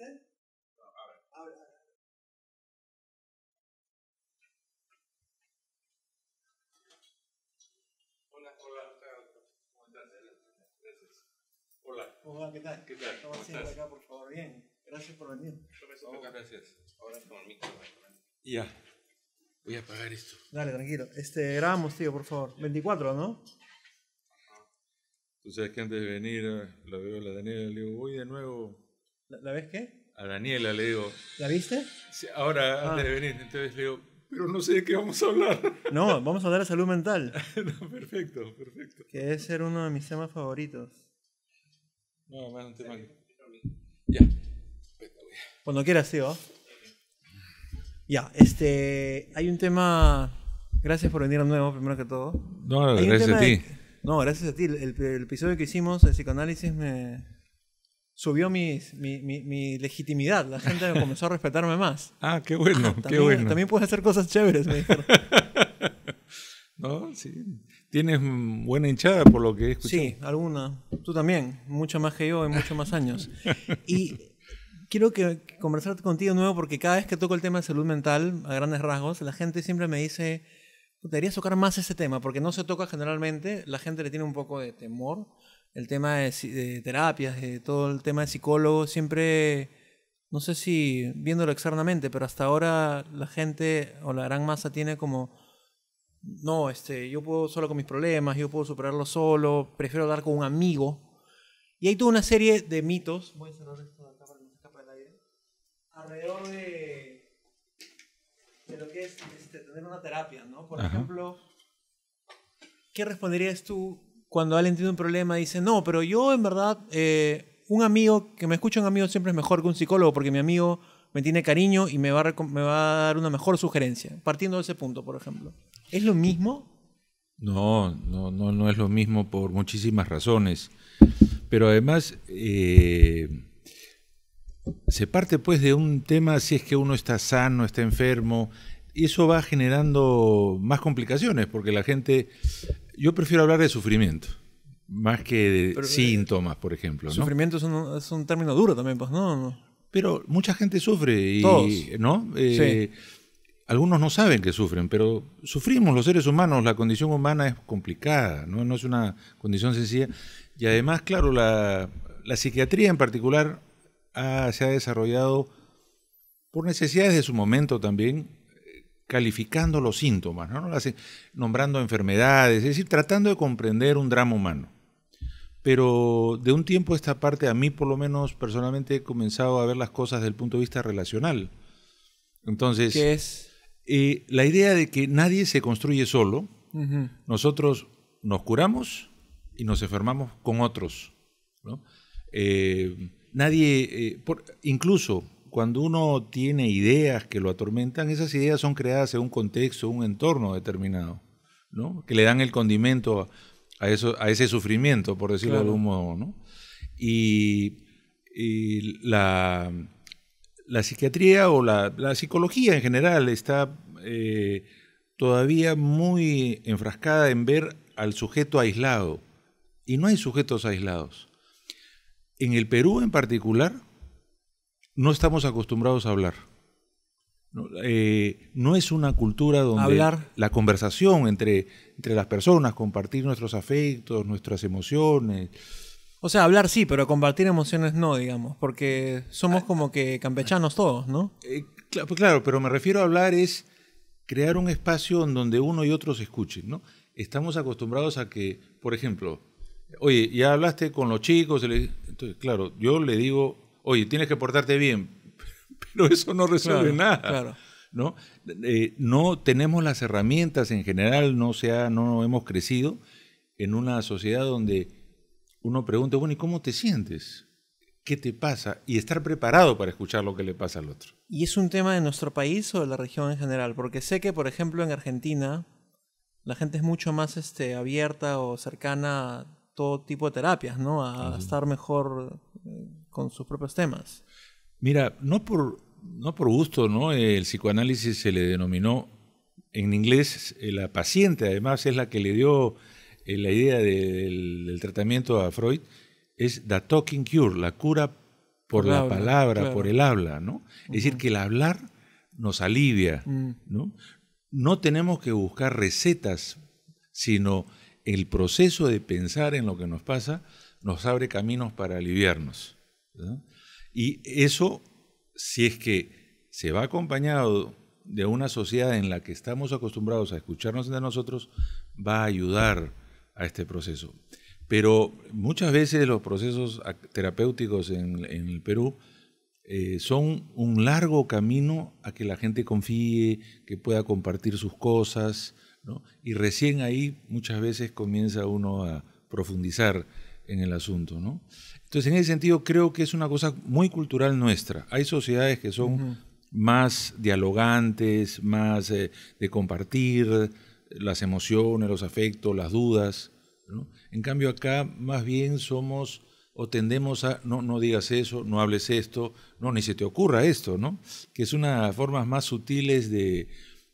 Hola, hola, ¿cómo estás? Gracias. Hola. Hola, ¿qué tal? ¿Qué tal? ¿Cómo estás? acá, por favor. Bien. Gracias por venir. Yo me gracias. Ahora con el micro. Ya. Voy a apagar esto. Dale, tranquilo. Este, grabamos, tío, por favor. 24, ¿no? Tú sabes que antes de venir eh, la veo a la Daniela y le digo, voy de nuevo ¿La, ves qué? A Daniela le digo. ¿La viste? Ahora, ah. antes de venir, entonces le digo, pero no sé de qué vamos a hablar. No, vamos a hablar de salud mental. perfecto, perfecto. Que es ser uno de mis temas favoritos. No, más un tema. Ya. Cuando pues quieras, tío. Ya, este. Hay un tema. Gracias por venir de nuevo, primero que todo. No, gracias a ti. No, gracias a ti. El, el, episodio que hicimos de psicoanálisis me subió mi, mi, legitimidad. La gente comenzó a respetarme más. Ah, qué bueno, ah, también, qué bueno. También puedes hacer cosas chéveres, me dijeron. ¿No? Sí. Tienes buena hinchada por lo que he escuchado. Sí, alguna. Tú también, mucho más que yo en muchos más años. Y quiero que, conversar contigo de nuevo porque cada vez que toco el tema de salud mental, a grandes rasgos, la gente siempre me dice, deberías tocar más ese tema porque no se toca generalmente, la gente le tiene un poco de temor el tema de, terapias, de todo el tema de psicólogos, siempre, no sé si viéndolo externamente, pero hasta ahora la gente o la gran masa tiene como, no, este, yo puedo solo con mis problemas, yo puedo superarlo solo, prefiero hablar con un amigo. Y hay toda una serie de mitos, voy a cerrar aire, alrededor de, lo que es este, tener una terapia, ¿no? Por ejemplo, ¿qué responderías tú cuando alguien tiene un problema dice, no, pero yo en verdad, eh, un amigo, que me escucha un amigo siempre es mejor que un psicólogo, porque mi amigo me tiene cariño y me va, a me va a dar una mejor sugerencia, partiendo de ese punto, por ejemplo. ¿Es lo mismo? No, no, no, es lo mismo por muchísimas razones. Pero además, eh, se parte pues de un tema si es que uno está sano, está enfermo, y eso va generando más complicaciones, porque la gente yo prefiero hablar de sufrimiento, más que de eh, síntomas, por ejemplo. Sufrimiento es un, es término duro también, pues, ¿no? Pero mucha gente sufre y, ¿no? Eh, algunos no saben que sufren, pero sufrimos los seres humanos, la condición humana es complicada, no, no es una condición sencilla. Y además, claro, la, psiquiatría en particular ha, se ha desarrollado por necesidades de su momento también calificando los síntomas, nombrando enfermedades, es decir, tratando de comprender un drama humano. Pero de un tiempo a esta parte, a mí por lo menos personalmente he comenzado a ver las cosas desde el punto de vista relacional. Entonces, es? Eh, la idea de que nadie se construye solo, nosotros nos curamos y nos enfermamos con otros. Eh, nadie, eh, incluso cuando uno tiene ideas que lo atormentan, esas ideas son creadas en un contexto, un entorno determinado, ¿no? que le dan el condimento a, eso, a ese sufrimiento, por decirlo de algún modo. ¿no? Y, la, la, psiquiatría o la, psicología en general está eh, todavía muy enfrascada en ver al sujeto aislado. Y no hay sujetos aislados. En el Perú en particular, no estamos acostumbrados a hablar. no eh, es una cultura donde la conversación entre, entre las personas, compartir nuestros afectos, nuestras emociones. O sea, hablar sí, pero compartir emociones no, digamos, porque somos como que campechanos todos, ¿no? Eh, claro, pues claro, pero me refiero a hablar es crear un espacio en donde uno y otro se escuchen, ¿no? Estamos acostumbrados a que, por ejemplo, oye, ya hablaste con los chicos, entonces, claro, yo le digo, oye, tienes que portarte bien, pero eso no resuelve nada. ¿no? Eh, no tenemos las herramientas en general, no, no hemos crecido en una sociedad donde uno pregunta, bueno, ¿y cómo te sientes? ¿Qué te pasa? Y estar preparado para escuchar lo que le pasa al otro. ¿Y es un tema de nuestro país o de la región en general? Porque sé que, por ejemplo, en Argentina la gente es mucho más este, abierta o cercana a todo tipo de terapias, ¿no? A estar mejor eh, con sus propios temas. Mira, no por, no por gusto, ¿no? El psicoanálisis se le denominó en inglés eh, la paciente, además es la que le dio eh, la idea del, tratamiento a Freud, es the talking cure, la cura por la, palabra, por el habla, ¿no? Es decir, que el hablar nos alivia, mm. ¿no? No tenemos que buscar recetas, sino el proceso de pensar en lo que nos pasa nos abre caminos para aliviarnos. Y eso, si es que se va acompañado de una sociedad en la que estamos acostumbrados a escucharnos entre nosotros, va a ayudar a este proceso. Pero muchas veces los procesos terapéuticos en, el Perú eh, son un largo camino a que la gente confíe, que pueda compartir sus cosas, y recién ahí muchas veces comienza uno a profundizar en el asunto, ¿no? Entonces, en ese sentido, creo que es una cosa muy cultural nuestra. Hay sociedades que son más dialogantes, más eh, de compartir las emociones, los afectos, las dudas. En cambio, acá más bien somos o tendemos a no, no digas eso, no hables esto, no, ni se te ocurra esto, ¿no? Que es una de las formas más sutiles de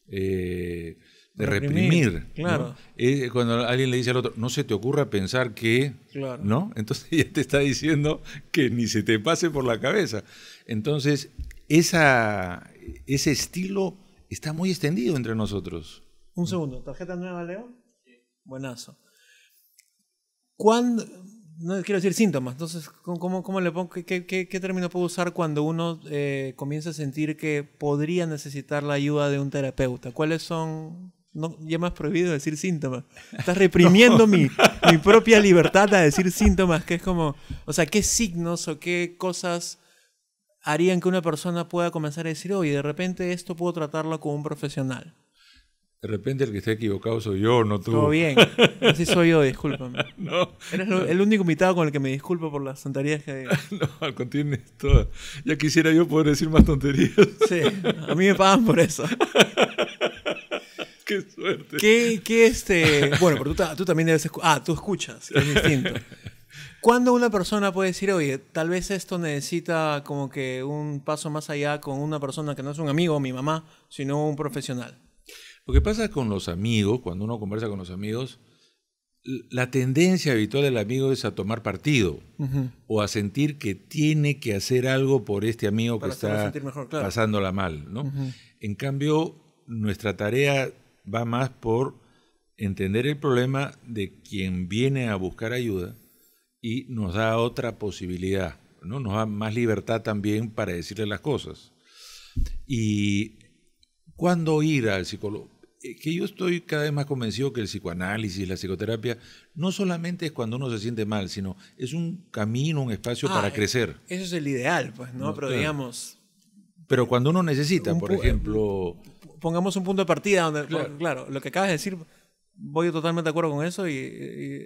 eh, de reprimir. claro. Eh, cuando alguien le dice al otro, no se te ocurra pensar que, claro. ¿no? Entonces ya te está diciendo que ni se te pase por la cabeza. Entonces, ese estilo está muy extendido entre nosotros. Un segundo, tarjeta nueva, Leo. Buenazo. ¿Cuándo, no quiero decir síntomas, entonces, ¿cómo, le pongo, qué, término puedo usar cuando uno eh, comienza a sentir que podría necesitar la ayuda de un terapeuta? ¿Cuáles son ya me has prohibido decir síntomas. Estás reprimiendo mi, mi, propia libertad a decir síntomas, que es como, o sea, ¿qué signos o qué cosas harían que una persona pueda comenzar a decir, oye, de repente esto puedo tratarlo como un profesional? De repente el que está equivocado soy yo, no tú. Todo bien. Así soy yo, discúlpame. no, Eres el único invitado con el que me disculpo por las tonterías que digo. no, al todo Ya quisiera yo poder decir más tonterías. sí, a mí me pagan por eso. Qué suerte. ¿Qué, este? Bueno, pero tú, tú también debes escuchar. Ah, tú escuchas, es distinto. ¿Cuándo una persona puede decir, oye, tal vez esto necesita como que un paso más allá con una persona que no es un amigo, mi mamá, sino un profesional? Lo que pasa con los amigos, cuando uno conversa con los amigos, la tendencia habitual del amigo es a tomar partido o a sentir que tiene que hacer algo por este amigo que está pasándola mal. En cambio, nuestra tarea va más por entender el problema de quien viene a buscar ayuda y nos da otra posibilidad, ¿no? nos da más libertad también para decirle las cosas. Y cuándo ir al psicólogo, eh, que yo estoy cada vez más convencido que el psicoanálisis, la psicoterapia, no solamente es cuando uno se siente mal, sino es un camino, un espacio para ah, eh, crecer. Eso es el ideal, pues, ¿no? aprovechamos Pero Pero cuando uno necesita, por ejemplo pongamos un punto de partida donde, claro. lo que acabas de decir, voy totalmente de acuerdo con eso y,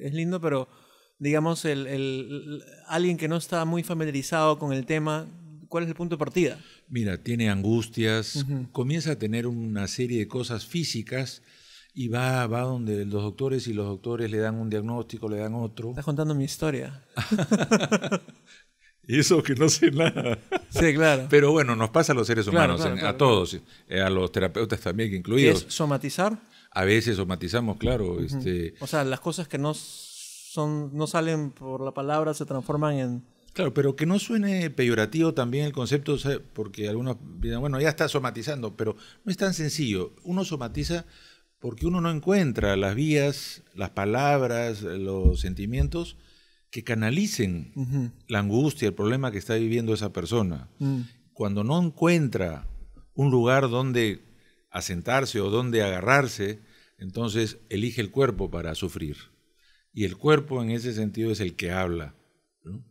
es lindo, pero digamos, el, alguien que no está muy familiarizado con el tema, ¿cuál es el punto de partida? Mira, tiene angustias, comienza a tener una serie de cosas físicas y va, va donde los doctores y los doctores le dan un diagnóstico, le dan otro. Estás contando mi historia. Y eso que no sé nada. Sí, claro. Pero bueno, nos pasa a los seres humanos, a todos, eh, a los terapeutas también incluidos. es somatizar? A veces somatizamos, claro. este... O sea, las cosas que no, son, no salen por la palabra se transforman en... Claro, pero que no suene peyorativo también el concepto, porque algunos piensan bueno, ya está somatizando, pero no es tan sencillo. Uno somatiza porque uno no encuentra las vías, las palabras, los sentimientos que canalicen la angustia, el problema que está viviendo esa persona. Mm. Cuando no encuentra un lugar donde asentarse o donde agarrarse, entonces elige el cuerpo para sufrir. Y el cuerpo en ese sentido es el que habla.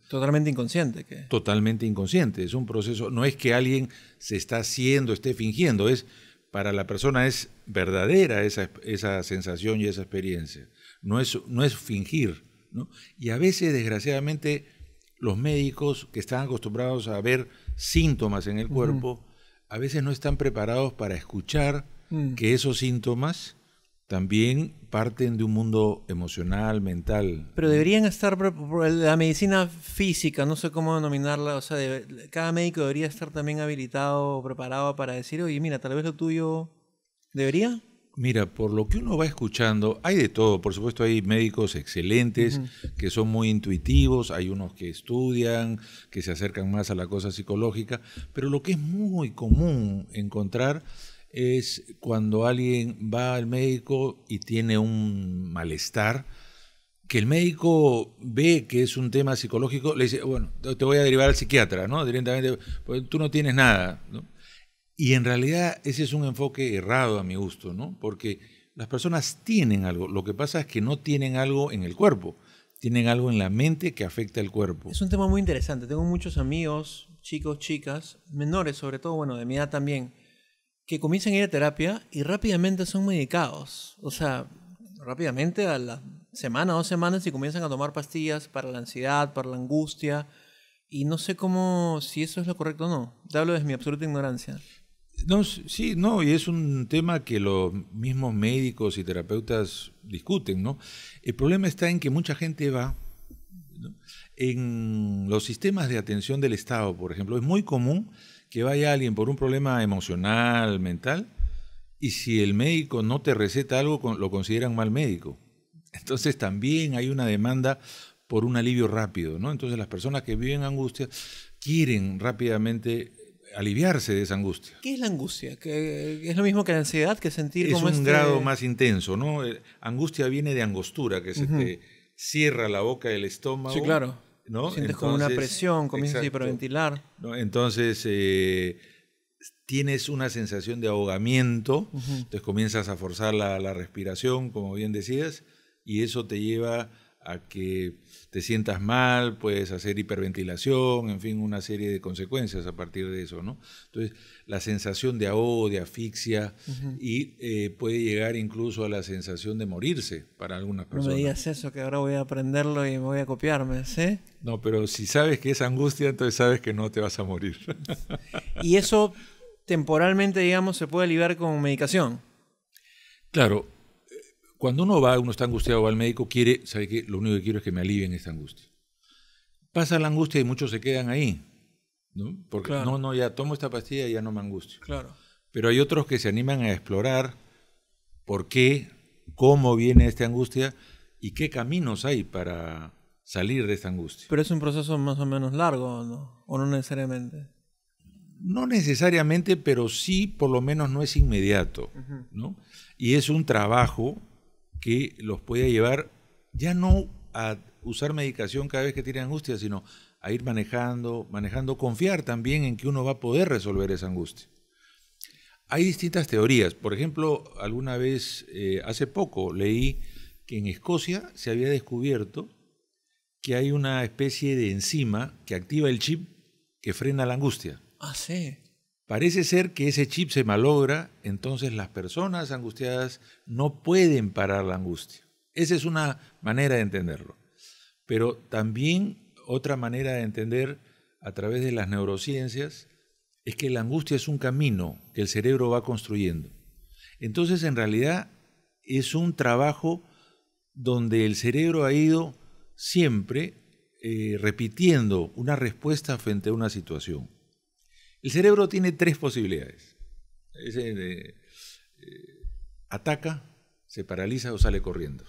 Totalmente inconsciente. Totalmente inconsciente. Es un proceso, no es que alguien se está haciendo, esté fingiendo, es para la persona es verdadera esa, sensación y esa experiencia. No es, no es fingir, y a veces, desgraciadamente, los médicos que están acostumbrados a ver síntomas en el cuerpo, a veces no están preparados para escuchar mm. que esos síntomas también parten de un mundo emocional, mental. Pero deberían estar, la medicina física, no sé cómo denominarla, o sea, cada médico debería estar también habilitado, o preparado para decir, oye, mira, tal vez lo tuyo debería. Mira, por lo que uno va escuchando, hay de todo. Por supuesto, hay médicos excelentes que son muy intuitivos, hay unos que estudian, que se acercan más a la cosa psicológica, pero lo que es muy común encontrar es cuando alguien va al médico y tiene un malestar, que el médico ve que es un tema psicológico, le dice, bueno, te voy a derivar al psiquiatra, ¿no? Directamente, pues tú no tienes nada, ¿no? Y en realidad ese es un enfoque errado a mi gusto, ¿no? Porque las personas tienen algo, lo que pasa es que no tienen algo en el cuerpo, tienen algo en la mente que afecta al cuerpo. Es un tema muy interesante, tengo muchos amigos, chicos, chicas, menores sobre todo, bueno, de mi edad también, que comienzan a ir a terapia y rápidamente son medicados, o sea, rápidamente a la semana, dos semanas y comienzan a tomar pastillas para la ansiedad, para la angustia. Y no sé cómo, si eso es lo correcto o no. Te hablo desde mi absoluta ignorancia. No, sí, no, y es un tema que los mismos médicos y terapeutas discuten, ¿no? El problema está en que mucha gente va en los sistemas de atención del Estado, por ejemplo, es muy común que vaya alguien por un problema emocional, mental, y si el médico no te receta algo, lo consideran mal médico. Entonces también hay una demanda por un alivio rápido, ¿no? Entonces las personas que viven angustia quieren rápidamente aliviarse de esa angustia. ¿Qué es la angustia? ¿Es lo mismo que la ansiedad que sentir? Es un este grado más intenso, ¿no? Eh, angustia viene de angostura, que se te cierra la boca del estómago. Sí, claro. Sientes como una presión, comienzas a hiperventilar. Entonces eh, tienes una sensación de ahogamiento, entonces comienzas a forzar la, la respiración, como bien decías, y eso te lleva a que te sientas mal, puedes hacer hiperventilación, en fin, una serie de consecuencias a partir de eso, ¿no? Entonces, la sensación de ahogo, de asfixia, y eh, puede llegar incluso a la sensación de morirse para algunas personas. No me digas eso, que ahora voy a aprenderlo y me voy a copiarme, ¿sí? No, pero si sabes que es angustia, entonces sabes que no te vas a morir. y eso temporalmente, digamos, se puede aliviar con medicación. Claro, cuando uno va, uno está angustiado, va al médico, quiere, ¿sabe que Lo único que quiero es que me alivien esta angustia. Pasa la angustia y muchos se quedan ahí, ¿no? Porque no, no, ya tomo esta pastilla y ya no me angustio. Claro. Pero hay otros que se animan a explorar por qué, cómo viene esta angustia y qué caminos hay para salir de esta angustia. Pero es un proceso más o menos largo, ¿no? ¿O no necesariamente? No necesariamente, pero sí, por lo menos no es inmediato, ¿no? Y es un trabajo que los puede llevar ya no a usar medicación cada vez que tiene angustia, sino a ir manejando, manejando, confiar también en que uno va a poder resolver esa angustia. Hay distintas teorías. Por ejemplo, alguna vez, eh, hace poco, leí que en Escocia se había descubierto que hay una especie de enzima que activa el chip que frena la angustia. Ah, sí. Parece ser que ese chip se malogra, entonces las personas angustiadas no pueden parar la angustia. Esa es una manera de entenderlo. Pero también otra manera de entender a través de las neurociencias es que la angustia es un camino que el cerebro va construyendo. Entonces en realidad es un trabajo donde el cerebro ha ido siempre eh, repitiendo una respuesta frente a una situación. El cerebro tiene tres posibilidades. Eh, eh, ataca, se paraliza o sale corriendo.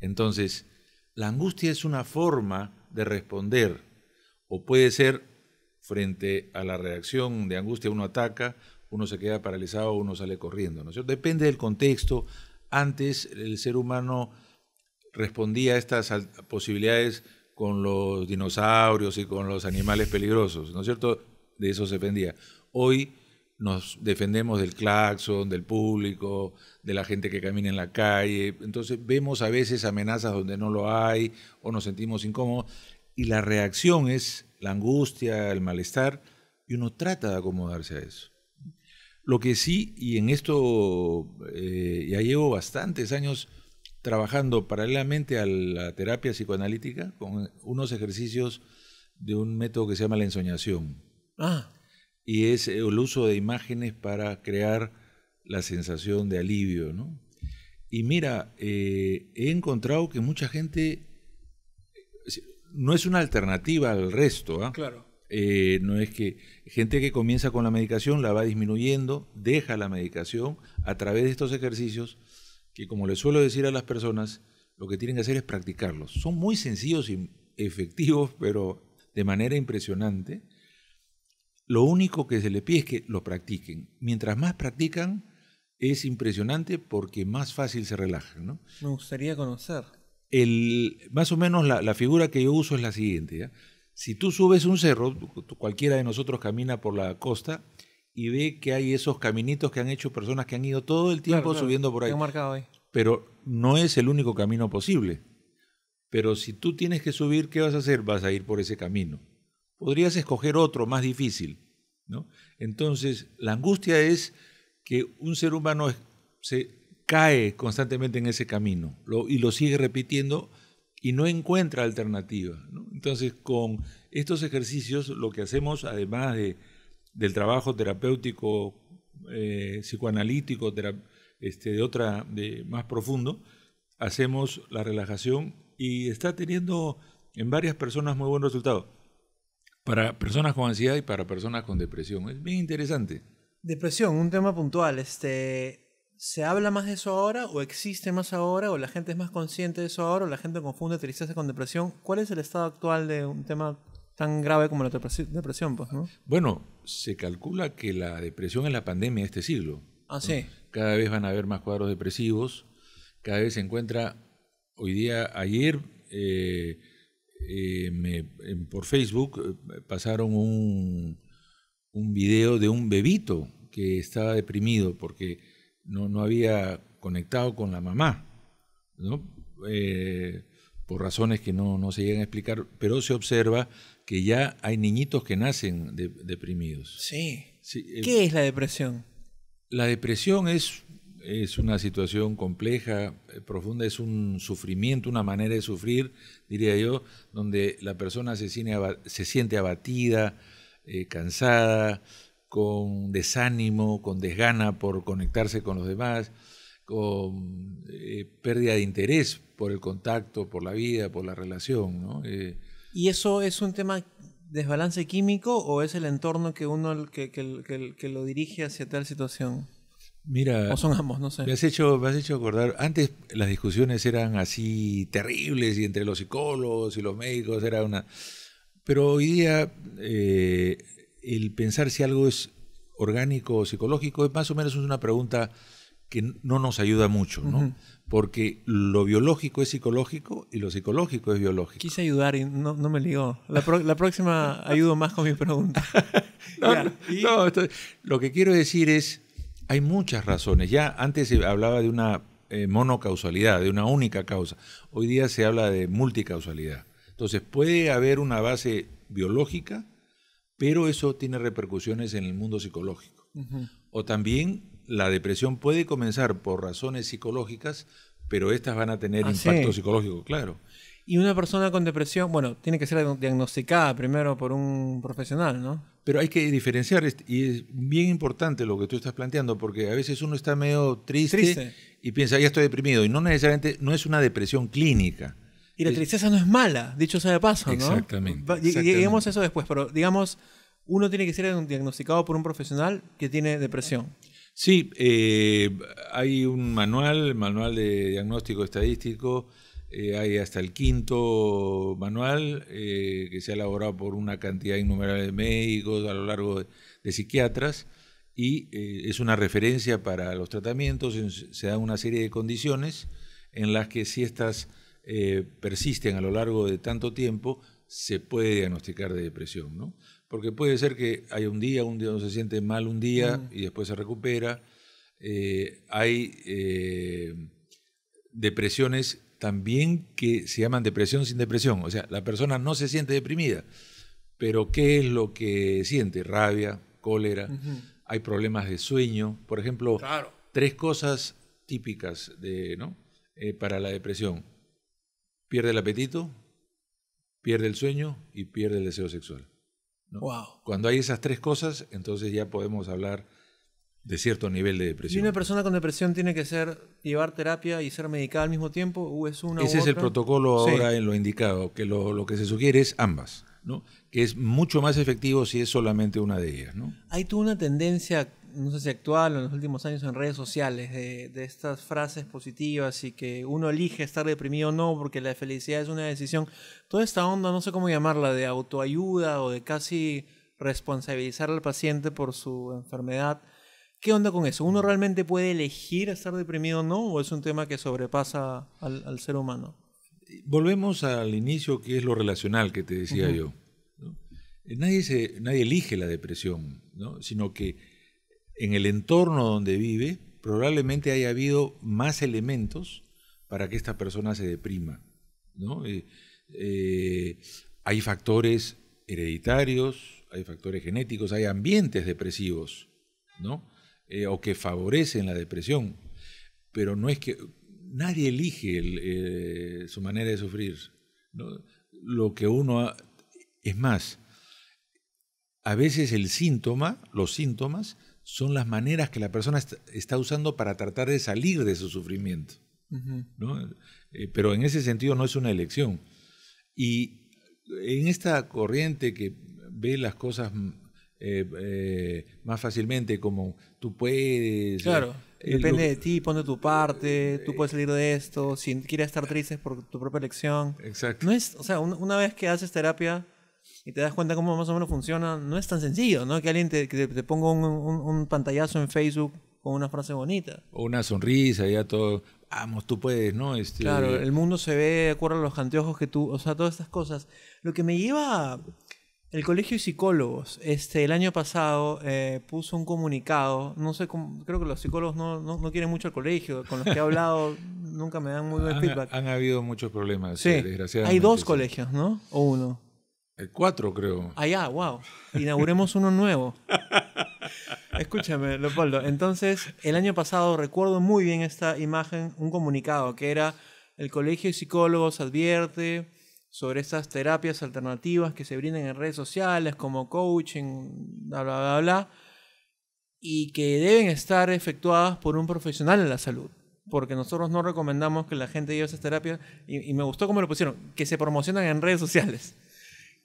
Entonces, la angustia es una forma de responder, o puede ser frente a la reacción de angustia, uno ataca, uno se queda paralizado, o uno sale corriendo. ¿no es cierto? Depende del contexto. Antes el ser humano respondía a estas posibilidades con los dinosaurios y con los animales peligrosos, ¿no es cierto? de eso se defendía. Hoy nos defendemos del claxon, del público, de la gente que camina en la calle. Entonces vemos a veces amenazas donde no lo hay o nos sentimos incómodos y la reacción es la angustia, el malestar y uno trata de acomodarse a eso. Lo que sí, y en esto eh, ya llevo bastantes años trabajando paralelamente a la terapia psicoanalítica con unos ejercicios de un método que se llama la ensoñación Ah. Y es eh, el uso de imágenes para crear la sensación de alivio, ¿no? Y mira, eh, he encontrado que mucha gente eh, no es una alternativa al resto, ¿ah? Claro. no es que gente que comienza con la medicación la va disminuyendo, deja la medicación a través de estos ejercicios que como les suelo decir a las personas, lo que tienen que hacer es practicarlos. Son muy sencillos y efectivos, pero de manera impresionante. Lo único que se le pide es que lo practiquen. Mientras más practican, es impresionante porque más fácil se relajan. ¿no? Me gustaría conocer. El, más o menos la, figura que yo uso es la siguiente. Si tú subes un cerro, cualquiera de nosotros camina por la costa y ve que hay esos caminitos que han hecho personas que han ido todo el tiempo subiendo por ahí. Marcado ahí. Pero no es el único camino posible. Pero si tú tienes que subir, ¿qué vas a hacer? Vas a ir por ese camino. Podrías escoger otro más difícil, entonces, la angustia es que un ser humano se cae constantemente en ese camino y lo sigue repitiendo y no encuentra alternativa. Entonces, con estos ejercicios, lo que hacemos, además del trabajo terapéutico, eh, psicoanalítico, este, de otra, de más profundo, hacemos la relajación y está teniendo en varias personas muy buen resultado para personas con ansiedad y para personas con depresión. Es bien interesante. Depresión, un tema puntual. Este, ¿Se habla más de eso ahora o existe más ahora o la gente es más consciente de eso ahora o la gente confunde tristeza con depresión? ¿Cuál es el estado actual de un tema tan grave como la depresión? Pues, bueno, se calcula que la depresión es la pandemia de este siglo. Ah, sí. Cada vez van a haber más cuadros depresivos, cada vez se encuentra, hoy día, ayer eh, eh, por Facebook eh, pasaron un, un, video de un bebito que estaba deprimido porque no, había conectado con la mamá, ¿no? Eh, por razones que no, se llegan a explicar, pero se observa que ya hay niñitos que nacen deprimidos. Sí. ¿Qué es la depresión? La depresión es es una situación compleja, eh, profunda, es un sufrimiento, una manera de sufrir, diría yo, donde la persona se, se siente abatida, eh, cansada, con desánimo, con desgana por conectarse con los demás, con eh, pérdida de interés por el contacto, por la vida, por la relación. ¿Y eso es un tema desbalance químico o es el entorno que uno que lo dirige hacia tal situación? Mira, o son ambos, no sé. Me has, hecho, me has hecho acordar, antes las discusiones eran así terribles y entre los psicólogos y los médicos era una... Pero hoy día eh, el pensar si algo es orgánico o psicológico es más o menos una pregunta que no nos ayuda mucho, ¿no? Porque lo biológico es psicológico y lo psicológico es biológico. Quise ayudar y no, me ligó. La, próxima ayudo más con mi pregunta. no, lo que quiero decir es hay muchas razones. Ya antes se hablaba de una eh, monocausalidad, de una única causa. Hoy día se habla de multicausalidad. Entonces puede haber una base biológica, pero eso tiene repercusiones en el mundo psicológico. O también la depresión puede comenzar por razones psicológicas, pero estas van a tener ah, impacto psicológico, claro. Y una persona con depresión, bueno, tiene que ser diagnosticada primero por un profesional, ¿no? Pero hay que diferenciar, y es bien importante lo que tú estás planteando, porque a veces uno está medio triste, y piensa, ya estoy deprimido, y no necesariamente, no es una depresión clínica. Y la tristeza no es mala, dicho sea de paso, ¿no? Exactamente. Lleguemos a eso después, pero digamos, uno tiene que ser diagnosticado por un profesional que tiene depresión. Sí, eh, hay un manual, el manual de diagnóstico estadístico, eh, hay hasta el quinto manual eh, que se ha elaborado por una cantidad innumerable de médicos a lo largo de, psiquiatras y eh, es una referencia para los tratamientos. Se dan una serie de condiciones en las que si estas persisten a lo largo de tanto tiempo, se puede diagnosticar de depresión, ¿no? Porque puede ser que hay un día, un día uno se siente mal un día mm. y después se recupera. hay depresiones también que se llaman depresión sin depresión. O sea, la persona no se siente deprimida, pero ¿qué es lo que siente? Rabia, cólera, hay problemas de sueño. Por ejemplo, tres cosas típicas de, ¿no? Eh, para la depresión. Pierde el apetito, pierde el sueño y pierde el deseo sexual. Cuando hay esas tres cosas, entonces ya podemos hablar de cierto nivel de depresión. ¿Y una persona con depresión tiene que ser llevar terapia y ser medicada al mismo tiempo? ¿O es una Ese es el protocolo ahora en lo indicado, que lo, que se sugiere es ambas, ¿no? que es mucho más efectivo si es solamente una de ellas. Hay toda una tendencia, no sé si actual o en los últimos años en redes sociales, de, de estas frases positivas y que uno elige estar deprimido o no porque la felicidad es una decisión. Toda esta onda, no sé cómo llamarla, de autoayuda o de casi responsabilizar al paciente por su enfermedad ¿Qué onda con eso? ¿Uno realmente puede elegir estar deprimido o no? ¿O es un tema que sobrepasa al, ser humano? Volvemos al inicio, que es lo relacional que te decía yo. Eh, nadie, elige la depresión, sino que en el entorno donde vive probablemente haya habido más elementos para que esta persona se deprima. Eh, eh, hay factores hereditarios, hay factores genéticos, hay ambientes depresivos. ¿no? Eh, o que favorecen la depresión, pero no es que nadie elige eh, su manera de sufrir. Lo que uno es más, a veces el síntoma, los síntomas, son las maneras que la persona está usando para tratar de salir de su sufrimiento. Eh, pero en ese sentido no es una elección. Y en esta corriente que ve las cosas eh, eh, más fácilmente, como tú puedes. Claro. depende de ti, pon de tu parte, tú puedes salir de esto, si quieres estar triste es por tu propia elección. Exacto. No es, o sea, una vez que haces terapia y te das cuenta cómo más o menos funciona, no es tan sencillo, ¿no? Que alguien te, te ponga un, un, pantallazo en Facebook con una frase bonita. O una sonrisa, ya todo. Vamos, tú puedes, ¿no? Este... Claro, el mundo se ve de acuerdo a los anteojos que tú. O sea, todas estas cosas. Lo que me lleva el Colegio de Psicólogos, este, el año pasado eh, puso un comunicado, no sé, cómo, creo que los psicólogos no, no, quieren mucho al colegio, con los que he hablado nunca me dan muy buen feedback. Han habido muchos problemas, sí. Eh, desgraciadamente. Hay dos colegios, ¿no? O uno. El eh, cuatro, creo. Ah, ya, wow. Inauguremos uno nuevo. Escúchame, Leopoldo. Entonces, el año pasado recuerdo muy bien esta imagen, un comunicado que era el Colegio de Psicólogos advierte sobre esas terapias alternativas que se brindan en redes sociales como coaching, bla, bla, bla, y que deben estar efectuadas por un profesional en la salud. Porque nosotros no recomendamos que la gente lleve esas terapias, y, me gustó cómo lo pusieron, que se promocionan en redes sociales.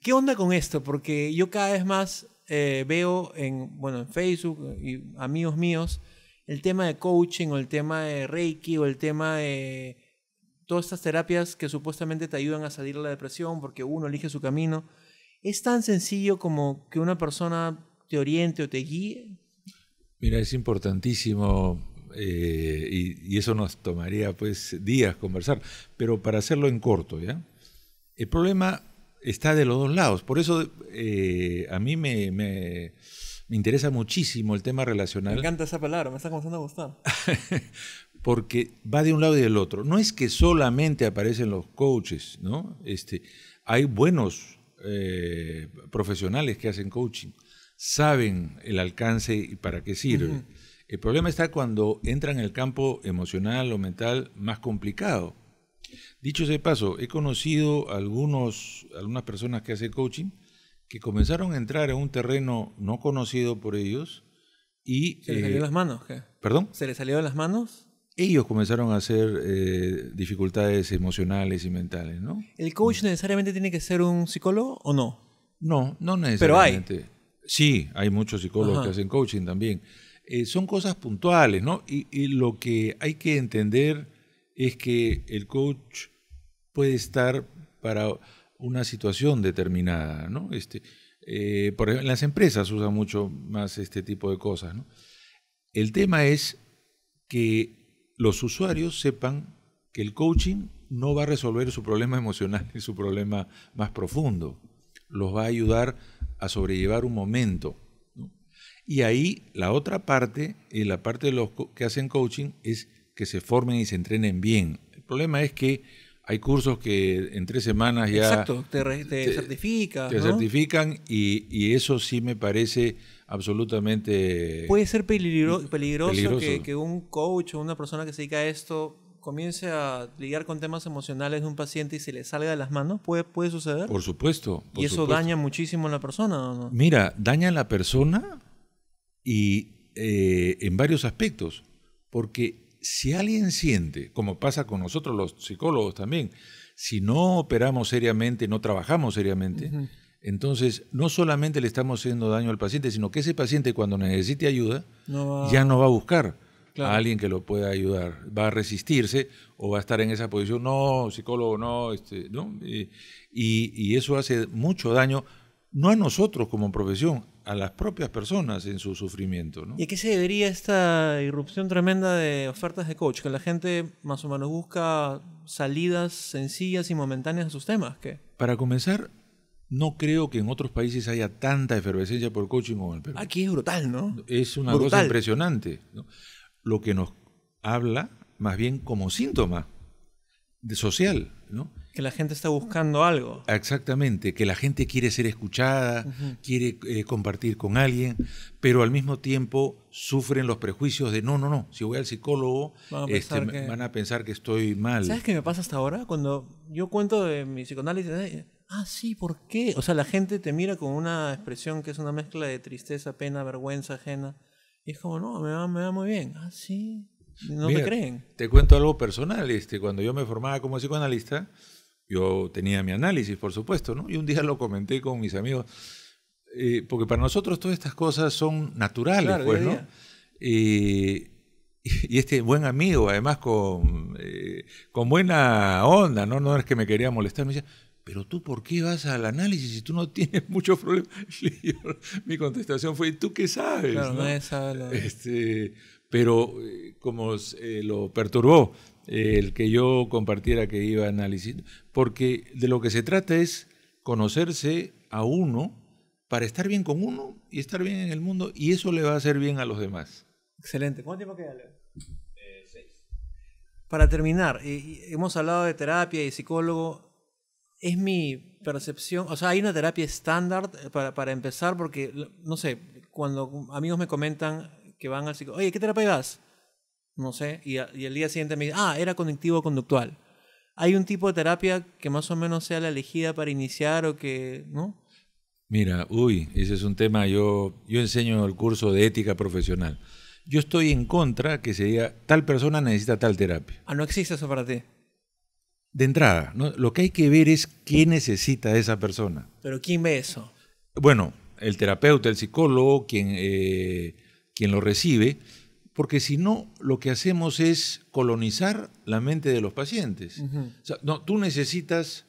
¿Qué onda con esto? Porque yo cada vez más eh, veo en, bueno, en Facebook y amigos míos el tema de coaching o el tema de Reiki o el tema de todas estas terapias que supuestamente te ayudan a salir de la depresión porque uno elige su camino, ¿es tan sencillo como que una persona te oriente o te guíe? Mira, es importantísimo eh, y, eso nos tomaría pues días conversar, pero para hacerlo en corto, ¿ya? El problema está de los dos lados, por eso eh, a mí me, me, me, interesa muchísimo el tema relacional. Me encanta esa palabra, me está comenzando a gustar. porque va de un lado y del otro. No es que solamente aparecen los coaches, ¿no? Este, hay buenos eh, profesionales que hacen coaching, saben el alcance y para qué sirve. El problema está cuando entran en el campo emocional o mental más complicado. Dicho ese paso, he conocido algunos, algunas personas que hacen coaching que comenzaron a entrar en un terreno no conocido por ellos y... ¿Se les salió eh, las manos? ¿qué? ¿Perdón? ¿Se les salió de las manos? ellos comenzaron a hacer eh, dificultades emocionales y mentales, ¿no? ¿El coach necesariamente tiene que ser un psicólogo o no? No, no necesariamente. Sí, hay muchos psicólogos que hacen coaching también. Eh, son cosas puntuales, ¿no? Y, lo que hay que entender es que el coach puede estar para una situación determinada, ¿no? Este, eh, por ejemplo, en las empresas usan mucho más este tipo de cosas, ¿no? El tema es que los usuarios sepan que el coaching no va a resolver su problema emocional ni su problema más profundo. Los va a ayudar a sobrellevar un momento. Y ahí la otra parte, y eh, la parte de los que hacen coaching, es que se formen y se entrenen bien. El problema es que hay cursos que en tres semanas ya... Exacto, te, certifican. Te certifican y, eso sí me parece absolutamente... Puede ser peligroso, Que, un coach o una persona que se dedica a esto comience a lidiar con temas emocionales de un paciente y se le salga de las manos. ¿Puede, suceder? Por supuesto. ¿Y eso daña muchísimo a la persona? no? Mira, daña a la persona y eh, en varios aspectos. Porque si alguien siente, como pasa con nosotros los psicólogos también, si no operamos seriamente, no trabajamos seriamente, entonces, no solamente le estamos haciendo daño al paciente, sino que ese paciente cuando necesite ayuda ya no va a buscar a alguien que lo pueda ayudar, va a resistirse o va a estar en esa posición, no, psicólogo, no, este, ¿no? Y, eso hace mucho daño, no a nosotros como profesión, a las propias personas en su sufrimiento. ¿Y a qué se debería esta irrupción tremenda de ofertas de coach? Que la gente más o menos busca salidas sencillas y momentáneas a sus temas. ¿Qué? Para comenzar, no creo que en otros países haya tanta efervescencia por coaching como en el Perú. Aquí es brutal, ¿no? Es una cosa impresionante. Lo que nos habla más bien como síntoma de social, ¿no? Que la gente está buscando algo. Exactamente, que la gente quiere ser escuchada, quiere eh, compartir con alguien, pero al mismo tiempo sufren los prejuicios de no, no, no, si voy al psicólogo van a, este, van a pensar que estoy mal. ¿Sabes qué me pasa hasta ahora? Cuando yo cuento de mi psicoanálisis, eh, ah, sí, ¿por qué? O sea, la gente te mira con una expresión que es una mezcla de tristeza, pena, vergüenza ajena. Y es como, no, me va, me va muy bien. Ah, sí. No me creen. Te cuento algo personal. Este, cuando yo me formaba como psicoanalista, yo tenía mi análisis, por supuesto, ¿no? Y un día lo comenté con mis amigos, eh, porque para nosotros todas estas cosas son naturales, pues, ¿no? y este buen amigo, además con, eh, con buena onda, ¿no? No es que me quería molestar, me decía, pero tú por qué vas al análisis si tú no tienes muchos problemas. mi contestación fue, ¿tú qué sabes? este, pero eh, como eh, lo perturbó eh, el que yo compartiera que iba a análisis, porque de lo que se trata es conocerse a uno para estar bien con uno y estar bien en el mundo, y eso le va a hacer bien a los demás. Excelente. ¿Cuánto tiempo queda, Leo? seis. Para terminar, hemos hablado de terapia y psicólogo es mi percepción, o sea, hay una terapia estándar eh, para, empezar, porque, no sé, cuando amigos me comentan que van al psicólogo, oye, ¿qué terapia vas? No sé, y, el día siguiente me dicen, ah, era conductivo-conductual. ¿Hay un tipo de terapia que más o menos sea la elegida para iniciar o que, no? Mira, uy, ese es un tema, yo, yo enseño el curso de ética profesional. Yo estoy en contra que se diga, tal persona necesita tal terapia. Ah, no existe eso para ti de entrada, lo que hay que ver es qué necesita esa persona. Pero ¿quién ve eso? Bueno, el terapeuta, el psicólogo, quien, eh, quien lo recibe, porque si no, lo que hacemos es colonizar la mente de los pacientes. no, tú necesitas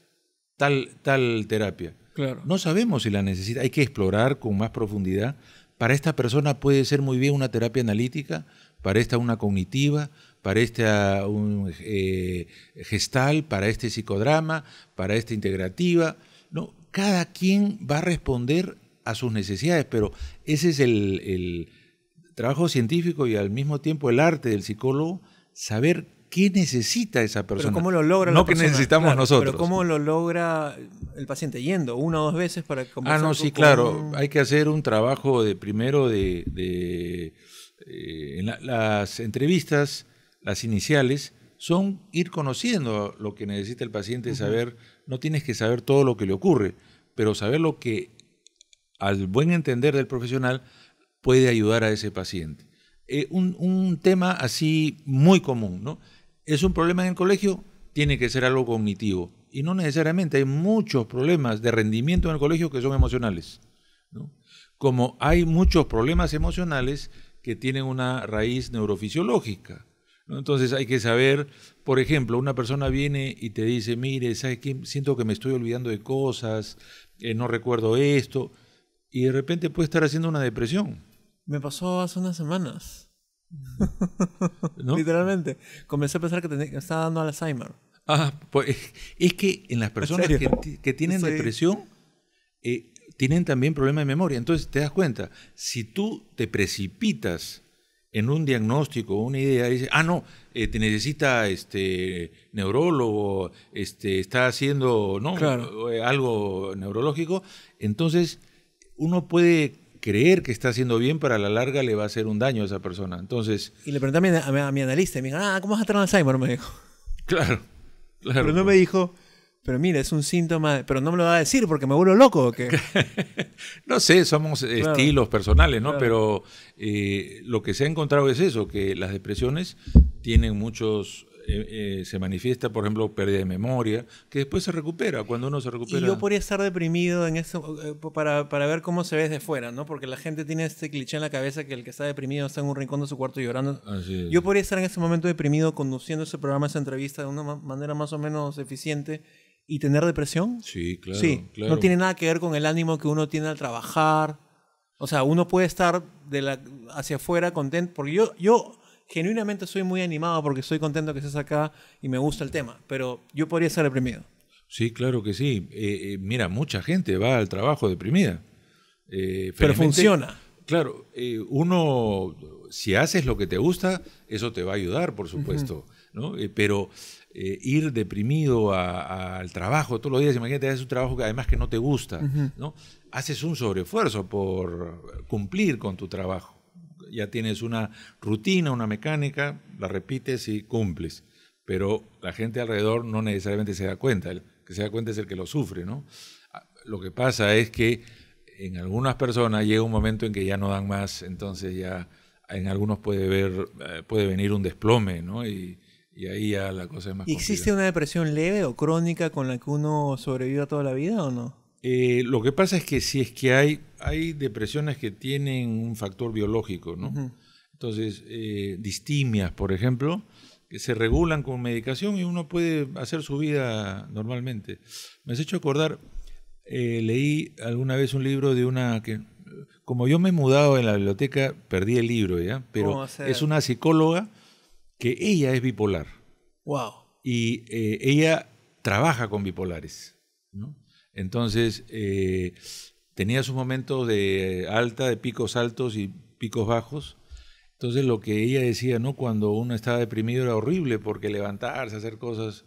tal, tal terapia. No sabemos si la necesita, hay que explorar con más profundidad. Para esta persona puede ser muy bien una terapia analítica, para esta una cognitiva, para este ah, eh, gestal, para este psicodrama, para esta integrativa. No, cada quien va a responder a sus necesidades, pero ese es el, trabajo científico y al mismo tiempo el arte del psicólogo, saber qué necesita esa persona. Pero cómo lo logra No que necesitamos nosotros. Pero cómo lo logra el paciente yendo una o dos veces para Ah, no, sí, claro. Hay que hacer un trabajo de primero de, eh, en las entrevistas las iniciales, son ir conociendo lo que necesita el paciente, saber, no tienes que saber todo lo que le ocurre, pero saber lo que al buen entender del profesional puede ayudar a ese paciente. Eh, un, un, tema así muy común, ¿no? Es un problema en el colegio, tiene que ser algo cognitivo. Y no necesariamente, hay muchos problemas de rendimiento en el colegio que son emocionales. ¿no? Como hay muchos problemas emocionales que tienen una raíz neurofisiológica entonces hay que saber, por ejemplo, una persona viene y te dice, mire, ¿sabes Siento que me estoy olvidando de cosas, eh, no recuerdo esto, y de repente puede estar haciendo una depresión. Me pasó hace unas semanas. Literalmente. Comencé a pensar que, estaba dando Alzheimer. Ah, pues es que en las personas que, tienen depresión, eh, tienen también problemas de memoria. Entonces te das cuenta, si tú te precipitas en un diagnóstico, una idea, dice, ah, no, eh, te necesita este neurólogo, este, está haciendo ¿no? Eh, algo neurológico, entonces uno puede creer que está haciendo bien, para la larga le va a hacer un daño a esa persona. Entonces, y le pregunté a mi, analista y me dijo, ah, ¿cómo vas a tener Alzheimer? Me dijo. Claro, claro. Pero no me dijo, pero mira, es un síntoma, pero no me lo va a decir porque me vuelvo loco no sé, somos estilos personales, ¿no? Pero eh, lo que se ha encontrado es eso, que las depresiones tienen muchos... Eh, eh, se manifiesta, por ejemplo, pérdida de memoria, que después se recupera, cuando uno se recupera. yo podría estar deprimido en eso, para, para, ver cómo se ve desde fuera, ¿no? Porque la gente tiene este cliché en la cabeza que el que está deprimido está en un rincón de su cuarto llorando. Yo podría estar en ese momento deprimido conduciendo ese programa, esa entrevista de una manera más o menos eficiente y tener depresión. Sí, claro. Sí, no tiene nada que ver con el ánimo que uno tiene al trabajar. O sea, uno puede estar de la, hacia afuera contento, porque yo, yo genuinamente soy muy animado porque estoy contento que estés acá y me gusta el tema, pero yo podría estar deprimido. Sí, claro que sí. Eh, eh, mira, mucha gente va al trabajo deprimida. Eh, pero funciona. Claro, uno, si haces lo que te gusta, eso te va a ayudar, por supuesto, ¿no? pero eh, ir deprimido al trabajo todos los días, imagínate, haces un trabajo que además que no te gusta, ¿no? Haces un sobreesfuerzo por cumplir con tu trabajo. Ya tienes una rutina, una mecánica, la repites y cumples. Pero la gente alrededor no necesariamente se da cuenta. El que se da cuenta es el que lo sufre, ¿no? Ah, lo que pasa es que en algunas personas llega un momento en que ya no dan más, entonces ya en algunos puede ver, eh, puede venir un desplome, ¿no? Y, y ahí ya la cosa es más ¿Existe una depresión leve o crónica con la que uno sobreviva toda la vida o no? Eh, lo que pasa es que si es que hay, hay depresiones que tienen un factor biológico, ¿no? Entonces, eh, distimias, por ejemplo, que se regulan con medicación y uno puede hacer su vida normalmente. Me has hecho acordar, eh, leí alguna vez un libro de una que, como yo me he mudado en la biblioteca, perdí el libro, ¿ya? Pero es una psicóloga que ella es bipolar. Wow. Y eh, ella trabaja con bipolares. Entonces, eh, tenía sus momentos de alta, de picos altos y picos bajos. Entonces, lo que ella decía, ¿no? Cuando uno estaba deprimido era horrible porque levantarse, hacer cosas.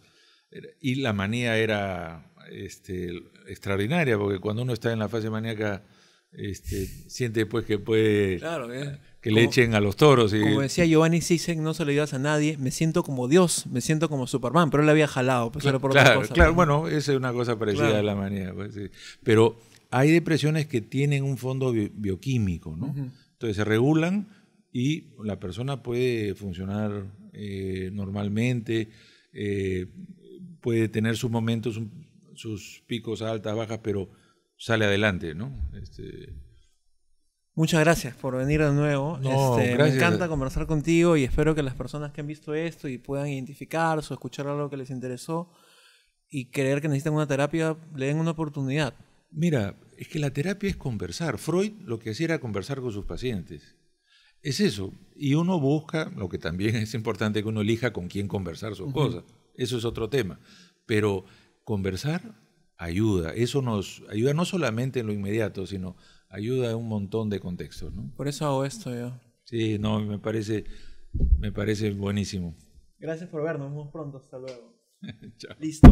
Y la manía era este, extraordinaria, porque cuando uno está en la fase maníaca, este, siente pues que puede claro, eh que le echen a los toros. Y... Como decía Giovanni Sisek, no se lo digas a nadie, me siento como Dios, me siento como Superman, pero él había jalado, pues, claro, bueno, esa es una cosa parecida a la manía. Pues, pero hay depresiones que tienen un fondo bioquímico, ¿no? Entonces se regulan y la persona puede funcionar eh, normalmente, eh, puede tener sus momentos, sus picos altas, bajas, pero sale adelante, ¿no? Este, Muchas gracias por venir de nuevo. Este, me encanta conversar contigo y espero que las personas que han visto esto y puedan identificarse o escuchar algo que les interesó y creer que necesitan una terapia, le den una oportunidad. Mira, es que la terapia es conversar. Freud lo que hacía era conversar con sus pacientes. Es eso. Y uno busca, lo que también es importante que uno elija con quién conversar sus cosas. Eso es otro tema. Pero conversar ayuda. Eso nos ayuda no solamente en lo inmediato, sino ayuda de un montón de contextos. ¿no? Por eso hago esto yo. Sí, no, me parece, me parece buenísimo. Gracias por vernos, muy pronto, hasta luego. Chao. Listo.